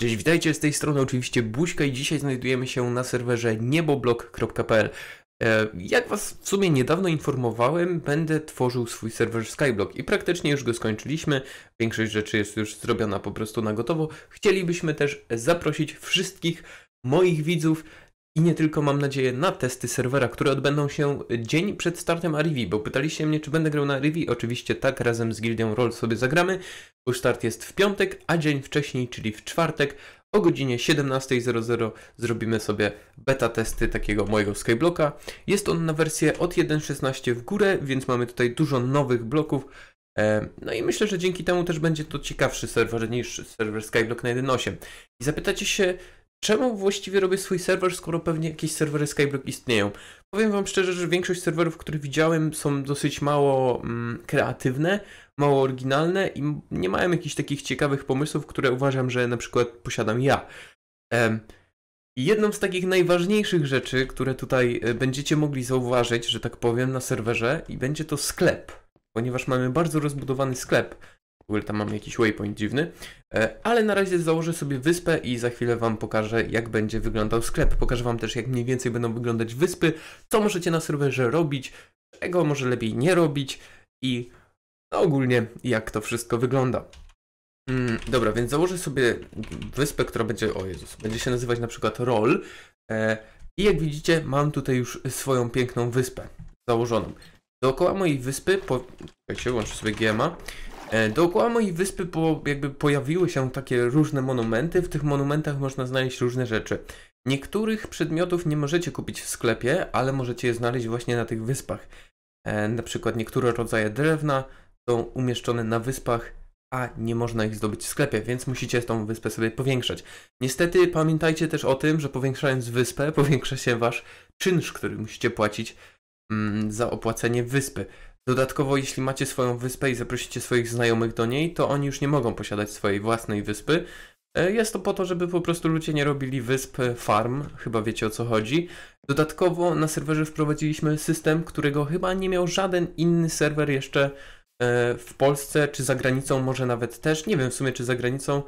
Cześć, witajcie, z tej strony oczywiście Buźka i dzisiaj znajdujemy się na serwerze nieboblog.pl. E, jak was w sumie niedawno informowałem, będę tworzył swój serwer Skyblock i praktycznie już go skończyliśmy. Większość rzeczy jest już zrobiona po prostu na gotowo. Chcielibyśmy też zaprosić wszystkich moich widzów i nie tylko, mam nadzieję, na testy serwera, które odbędą się dzień przed startem Arivi, bo pytaliście mnie, czy będę grał na Arivi. Oczywiście tak, razem z Gildią Roll sobie zagramy, bo start jest w piątek, a dzień wcześniej, czyli w czwartek, o godzinie 17.00 zrobimy sobie beta testy takiego mojego Skyblocka. Jest on na wersję od 1.16 w górę, więc mamy tutaj dużo nowych bloków. E, no i myślę, że dzięki temu też będzie to ciekawszy serwer niż serwer Skyblock na 1.8. I zapytacie się, czemu właściwie robię swój serwer, skoro pewnie jakieś serwery Skyblock istnieją? Powiem wam szczerze, że większość serwerów, które widziałem, są dosyć mało mm, kreatywne, mało oryginalne i nie mają jakichś takich ciekawych pomysłów, które uważam, że na przykład posiadam ja. Ehm, jedną z takich najważniejszych rzeczy, które tutaj e, będziecie mogli zauważyć, że tak powiem, na serwerze, i będzie to sklep, ponieważ mamy bardzo rozbudowany sklep. W ogóle tam mam jakiś waypoint dziwny. E, ale na razie założę sobie wyspę i za chwilę Wam pokażę, jak będzie wyglądał sklep. Pokażę Wam też, jak mniej więcej będą wyglądać wyspy, co możecie na serwerze robić, czego może lepiej nie robić i no ogólnie jak to wszystko wygląda. Mm, dobra, więc założę sobie wyspę, która będzie, o Jezus, będzie się nazywać na przykład Roll. E, I jak widzicie, mam tutaj już swoją piękną wyspę założoną. Dookoła mojej wyspy, po... czekajcie, włączę sobie GMA. E, dookoła mojej wyspy po, jakby pojawiły się takie różne monumenty. W tych monumentach można znaleźć różne rzeczy. Niektórych przedmiotów nie możecie kupić w sklepie, ale możecie je znaleźć właśnie na tych wyspach. E, na przykład niektóre rodzaje drewna są umieszczone na wyspach, a nie można ich zdobyć w sklepie, więc musicie tą wyspę sobie powiększać. Niestety pamiętajcie też o tym, że powiększając wyspę, powiększa się wasz czynsz, który musicie płacić mm, za opłacenie wyspy. Dodatkowo, jeśli macie swoją wyspę i zaprosicie swoich znajomych do niej, to oni już nie mogą posiadać swojej własnej wyspy. E, jest to po to, żeby po prostu ludzie nie robili wysp farm, chyba wiecie o co chodzi. Dodatkowo na serwerze wprowadziliśmy system, którego chyba nie miał żaden inny serwer jeszcze e, w Polsce, czy za granicą może nawet też, nie wiem w sumie czy za granicą,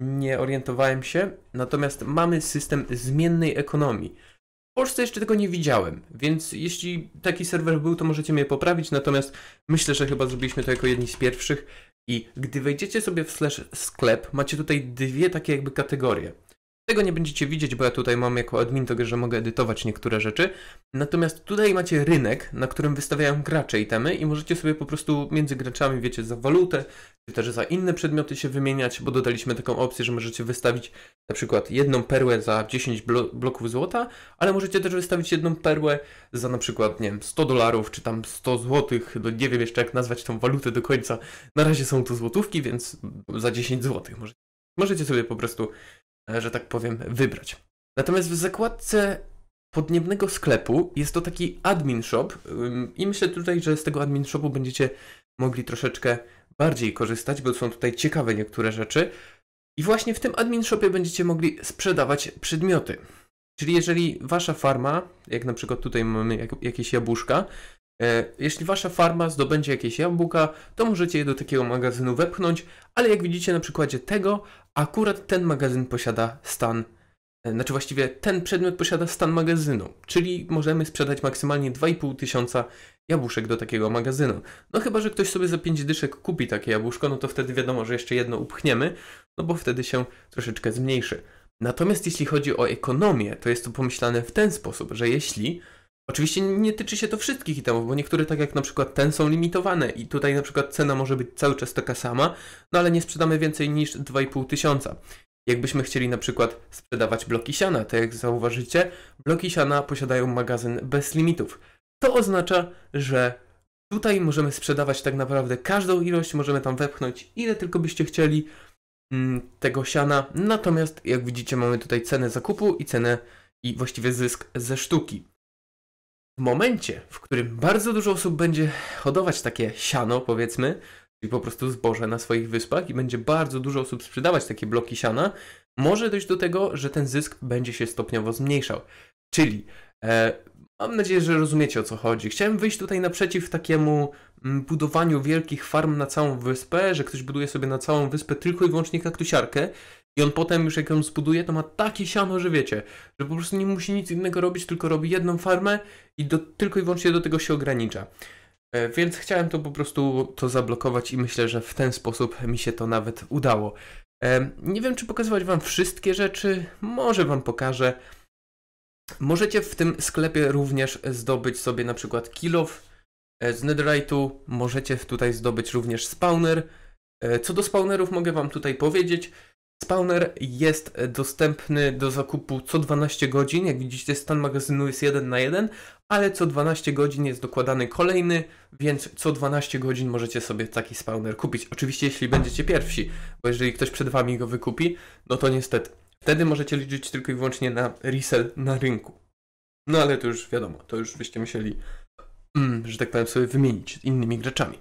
nie orientowałem się. Natomiast mamy system zmiennej ekonomii. W Polsce jeszcze tego nie widziałem, więc jeśli taki serwer był, to możecie mnie poprawić, natomiast myślę, że chyba zrobiliśmy to jako jedni z pierwszych. I gdy wejdziecie sobie w slash sklep, macie tutaj dwie takie jakby kategorie. Tego nie będziecie widzieć, bo ja tutaj mam jako admin to, że mogę edytować niektóre rzeczy. Natomiast tutaj macie rynek, na którym wystawiają gracze itemy i możecie sobie po prostu między graczami, wiecie, za walutę, czy też za inne przedmioty się wymieniać, bo dodaliśmy taką opcję, że możecie wystawić na przykład jedną perłę za 10 blo bloków złota, ale możecie też wystawić jedną perłę za na przykład, nie wiem, 100 dolarów, czy tam 100 złotych, no nie wiem jeszcze jak nazwać tą walutę do końca. Na razie są to złotówki, więc za 10 złotych możecie Możecie sobie po prostu E, że tak powiem, wybrać. Natomiast w zakładce podniebnego sklepu jest to taki admin shop i myślę tutaj, że z tego admin shopu będziecie mogli troszeczkę bardziej korzystać, bo są tutaj ciekawe niektóre rzeczy. I właśnie w tym admin shopie będziecie mogli sprzedawać przedmioty. Czyli jeżeli wasza farma, jak na przykład tutaj mamy jakieś jabłuszka, E, jeśli wasza farma zdobędzie jakieś jabłka, to możecie je do takiego magazynu wepchnąć, ale jak widzicie na przykładzie tego, akurat ten magazyn posiada stan, e, znaczy właściwie ten przedmiot posiada stan magazynu, czyli możemy sprzedać maksymalnie 2,5 tysiąca jabłuszek do takiego magazynu. No chyba, że ktoś sobie za 5 dyszek kupi takie jabłuszko, no to wtedy wiadomo, że jeszcze jedno upchniemy, no bo wtedy się troszeczkę zmniejszy. Natomiast jeśli chodzi o ekonomię, to jest to pomyślane w ten sposób, że jeśli Oczywiście nie tyczy się to wszystkich itemów, bo niektóre, tak jak na przykład ten, są limitowane i tutaj na przykład cena może być cały czas taka sama, no ale nie sprzedamy więcej niż 2,5 tysiąca. Jakbyśmy chcieli na przykład sprzedawać bloki siana, to tak jak zauważycie, bloki siana posiadają magazyn bez limitów. To oznacza, że tutaj możemy sprzedawać tak naprawdę każdą ilość, możemy tam wepchnąć ile tylko byście chcieli mm, tego siana. Natomiast jak widzicie mamy tutaj cenę zakupu i cenę i właściwie zysk ze sztuki w momencie, w którym bardzo dużo osób będzie hodować takie siano, powiedzmy, czyli po prostu zboże na swoich wyspach i będzie bardzo dużo osób sprzedawać takie bloki siana, może dojść do tego, że ten zysk będzie się stopniowo zmniejszał. Czyli e, mam nadzieję, że rozumiecie o co chodzi. Chciałem wyjść tutaj naprzeciw takiemu mm, budowaniu wielkich farm na całą wyspę, że ktoś buduje sobie na całą wyspę tylko i wyłącznie kaktusiarkę i on potem już jak on zbuduje, to ma takie siano, że wiecie, że po prostu nie musi nic innego robić, tylko robi jedną farmę i do, tylko i wyłącznie do tego się ogranicza. E, więc chciałem to po prostu to zablokować i myślę, że w ten sposób mi się to nawet udało. E, nie wiem, czy pokazywać Wam wszystkie rzeczy, może Wam pokażę. Możecie w tym sklepie również zdobyć sobie na przykład kilof e, z netherite'u, możecie tutaj zdobyć również spawner. Co do spawnerów mogę Wam tutaj powiedzieć, Spawner jest dostępny do zakupu co 12 godzin. Jak widzicie, stan magazynu jest 1 na 1, ale co 12 godzin jest dokładany kolejny, więc co 12 godzin możecie sobie taki spawner kupić. Oczywiście, jeśli będziecie pierwsi, bo jeżeli ktoś przed wami go wykupi, no to niestety. Wtedy możecie liczyć tylko i wyłącznie na resell na rynku. No ale to już wiadomo, to już byście musieli, mm, że tak powiem, sobie wymienić innymi graczami.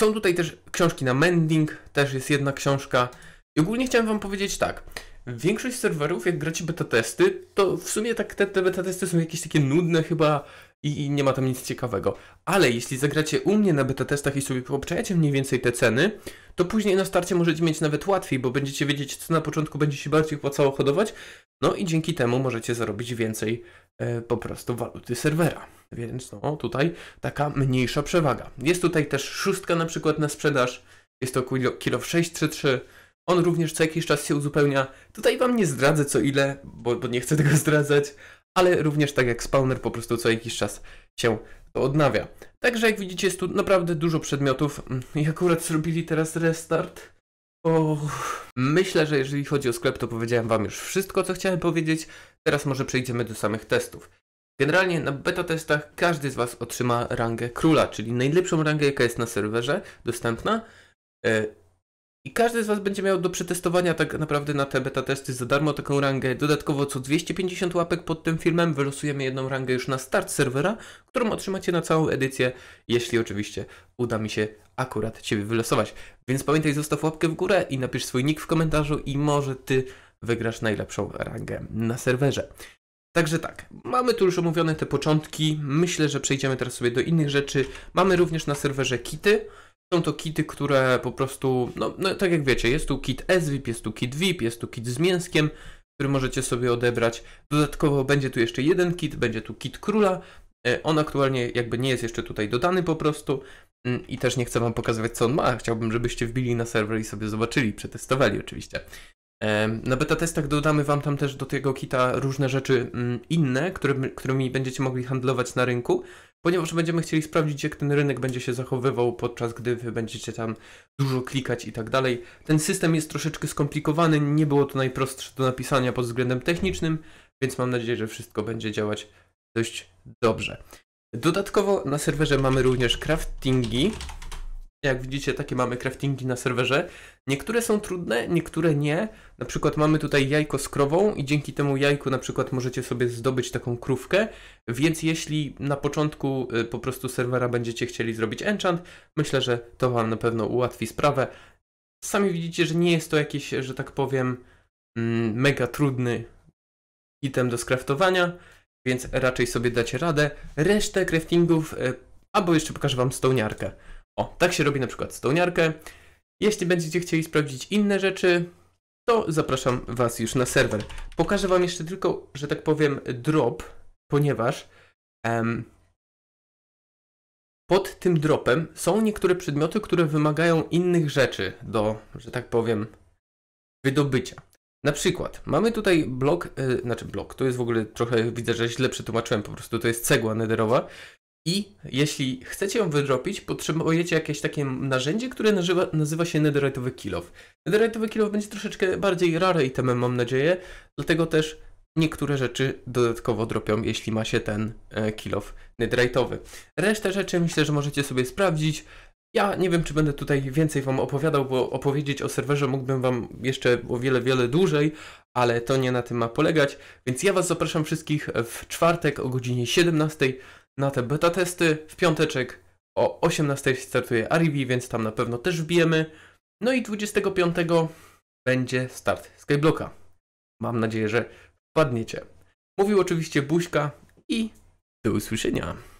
Są tutaj też książki na mending, też jest jedna książka i ogólnie chciałem wam powiedzieć tak. Większość serwerów, jak gracie beta testy, to w sumie tak te, te beta testy są jakieś takie nudne chyba i, i nie ma tam nic ciekawego. Ale jeśli zagracie u mnie na beta testach i sobie poobczajecie mniej więcej te ceny, to później na starcie możecie mieć nawet łatwiej, bo będziecie wiedzieć, co na początku będzie się bardziej opłacało hodować, no i dzięki temu możecie zarobić więcej e, po prostu waluty serwera. Więc no, tutaj taka mniejsza przewaga. Jest tutaj też szóstka na przykład na sprzedaż, jest to kilo, kilo 633, on również co jakiś czas się uzupełnia. Tutaj wam nie zdradzę co ile, bo, bo nie chcę tego zdradzać, ale również tak jak spawner po prostu co jakiś czas się to odnawia. Także jak widzicie jest tu naprawdę dużo przedmiotów mm, i akurat zrobili teraz restart. O, myślę, że jeżeli chodzi o sklep to powiedziałem wam już wszystko co chciałem powiedzieć. Teraz może przejdziemy do samych testów. Generalnie na beta testach każdy z was otrzyma rangę króla, czyli najlepszą rangę jaka jest na serwerze dostępna. E, i każdy z Was będzie miał do przetestowania tak naprawdę na te beta testy za darmo taką rangę. Dodatkowo co 250 łapek pod tym filmem wylosujemy jedną rangę już na start serwera, którą otrzymacie na całą edycję, jeśli oczywiście uda mi się akurat Ciebie wylosować. Więc pamiętaj, zostaw łapkę w górę i napisz swój nick w komentarzu i może Ty wygrasz najlepszą rangę na serwerze. Także tak, mamy tu już omówione te początki. Myślę, że przejdziemy teraz sobie do innych rzeczy. Mamy również na serwerze kity. Są to kity, które po prostu, no, no, tak jak wiecie, jest tu kit SVIP, jest tu kit VIP, jest tu kit z mięskiem, który możecie sobie odebrać. Dodatkowo będzie tu jeszcze jeden kit, będzie tu kit króla. E, on aktualnie jakby nie jest jeszcze tutaj dodany po prostu mm, i też nie chcę wam pokazywać co on ma. Chciałbym, żebyście wbili na serwer i sobie zobaczyli, przetestowali oczywiście. E, na beta testach dodamy wam tam też do tego kita różne rzeczy mm, inne, którymi, którymi będziecie mogli handlować na rynku ponieważ będziemy chcieli sprawdzić, jak ten rynek będzie się zachowywał, podczas gdy wy będziecie tam dużo klikać i tak dalej. Ten system jest troszeczkę skomplikowany, nie było to najprostsze do napisania pod względem technicznym, więc mam nadzieję, że wszystko będzie działać dość dobrze. Dodatkowo na serwerze mamy również craftingi. Jak widzicie, takie mamy craftingi na serwerze. Niektóre są trudne, niektóre nie. Na przykład mamy tutaj jajko z krową i dzięki temu jajku na przykład możecie sobie zdobyć taką krówkę, więc jeśli na początku y, po prostu serwera będziecie chcieli zrobić enchant, myślę, że to Wam na pewno ułatwi sprawę. Sami widzicie, że nie jest to jakiś, że tak powiem, mm, mega trudny item do skraftowania, więc raczej sobie dacie radę. Resztę craftingów, y, albo jeszcze pokażę Wam stołniarkę. O, tak się robi na przykład stołniarkę. Jeśli będziecie chcieli sprawdzić inne rzeczy, to zapraszam Was już na serwer. Pokażę Wam jeszcze tylko, że tak powiem, drop, ponieważ em, pod tym dropem są niektóre przedmioty, które wymagają innych rzeczy do, że tak powiem, wydobycia. Na przykład mamy tutaj blok, yy, znaczy blok, to jest w ogóle trochę, widzę, że źle przetłumaczyłem, po prostu to jest cegła nederowa, i jeśli chcecie ją wydropić, potrzebujecie jakieś takie narzędzie, które nazywa, nazywa się netherite'owy kill-off. Netherite'owy kill-off będzie troszeczkę bardziej rare itemem, mam nadzieję, dlatego też niektóre rzeczy dodatkowo dropią, jeśli ma się ten e, kill-off netherite'owy. Resztę rzeczy myślę, że możecie sobie sprawdzić. Ja nie wiem, czy będę tutaj więcej Wam opowiadał, bo opowiedzieć o serwerze mógłbym Wam jeszcze o wiele, wiele dłużej, ale to nie na tym ma polegać. Więc ja Was zapraszam wszystkich w czwartek o godzinie 17 na te beta testy. W piąteczek o 18 startuje Arivi, więc tam na pewno też wbijemy. No i 25 będzie start Skyblocka. Mam nadzieję, że wpadniecie. Mówił oczywiście Buźka i do usłyszenia.